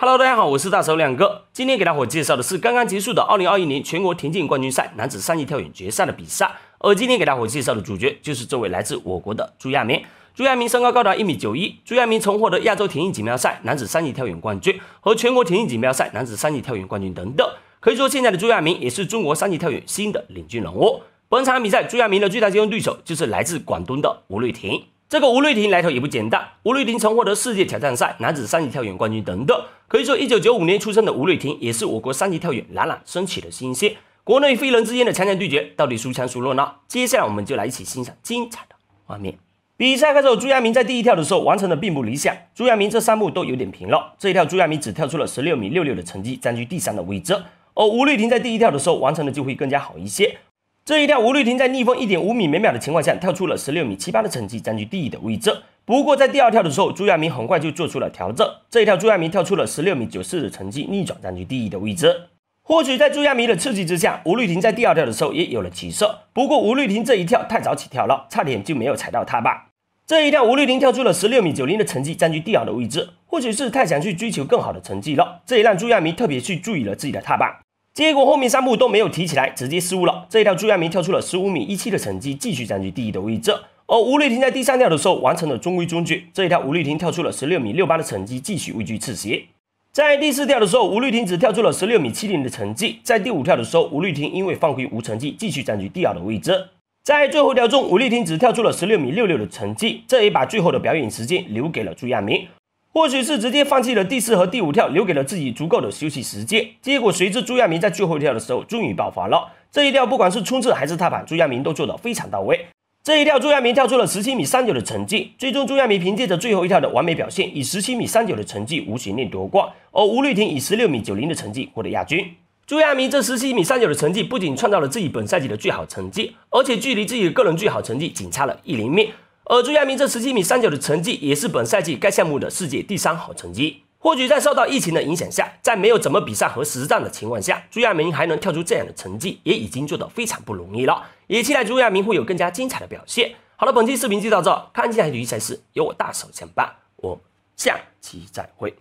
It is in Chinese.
Hello，大家好，我是大手亮哥。今天给大伙介绍的是刚刚结束的二零二一年全国田径冠军赛男子三级跳远决赛的比赛。而今天给大伙介绍的主角就是这位来自我国的朱亚明。朱亚明身高高达一米九一，朱亚明曾获得亚洲田径锦标赛男子三级跳远冠军和全国田径锦标赛男子三级跳远冠军等等。可以说，现在的朱亚明也是中国三级跳远新的领军人物。本场比赛，朱亚明的最大竞争对手就是来自广东的吴瑞婷。这个吴瑞婷来头也不简单，吴瑞婷曾获得世界挑战赛男子三级跳远冠军等等，可以说1995年出生的吴瑞婷也是我国三级跳远冉冉升起的新星。国内飞人之间的强强对决到底孰强孰弱呢？接下来我们就来一起欣赏精彩的画面。比赛开始，朱亚明在第一跳的时候完成的并不理想，朱亚明这三步都有点平了，这一跳朱亚明只跳出了16米66的成绩，占据第三的位置。而吴瑞婷在第一跳的时候完成的就会更加好一些。这一跳，吴丽婷在逆风一点五米每秒的情况下跳出了十六米七八的成绩，占据第一的位置。不过在第二跳的时候，朱亚明很快就做出了调整，这一跳朱亚明跳出了十六米九四的成绩，逆转占据第一的位置。或许在朱亚明的刺激之下，吴丽婷在第二跳的时候也有了起色。不过吴丽婷这一跳太早起跳了，差点就没有踩到踏板。这一跳，吴丽婷跳出了十六米九零的成绩，占据第二的位置。或许是太想去追求更好的成绩了，这也让朱亚明特别去注意了自己的踏板。结果后面三步都没有提起来，直接失误了。这一跳朱亚明跳出了十五米一七的成绩，继续占据第一的位置。而吴丽婷在第三跳的时候完成了中规中矩，这一跳吴丽婷跳出了十六米六八的成绩，继续位居次席。在第四跳的时候，吴丽婷只跳出了十六米七零的成绩。在第五跳的时候，吴丽婷因为犯规无成绩，继续占据第二的位置。在最后一跳中，吴丽婷只跳出了十六米六六的成绩，这也把最后的表演时间留给了朱亚明。或许是直接放弃了第四和第五跳，留给了自己足够的休息时间。结果，谁知朱亚明在最后一跳的时候终于爆发了。这一跳，不管是冲刺还是踏板，朱亚明都做得非常到位。这一跳，朱亚明跳出了十七米三九的成绩。最终，朱亚明凭借着最后一跳的完美表现，以十七米三九的成绩无悬念夺冠。而吴丽婷以十六米九零的成绩获得亚军。朱亚明这十七米三九的成绩不仅创造了自己本赛季的最好成绩，而且距离自己的个人最好成绩仅差了一厘米。而朱亚明这十七米三九的成绩，也是本赛季该项目的世界第三好成绩。或许在受到疫情的影响下，在没有怎么比赛和实战的情况下，朱亚明还能跳出这样的成绩，也已经做得非常不容易了。也期待朱亚明会有更加精彩的表现。好了，本期视频就到这，看精彩体育赛事有我大手相伴，我下期再会。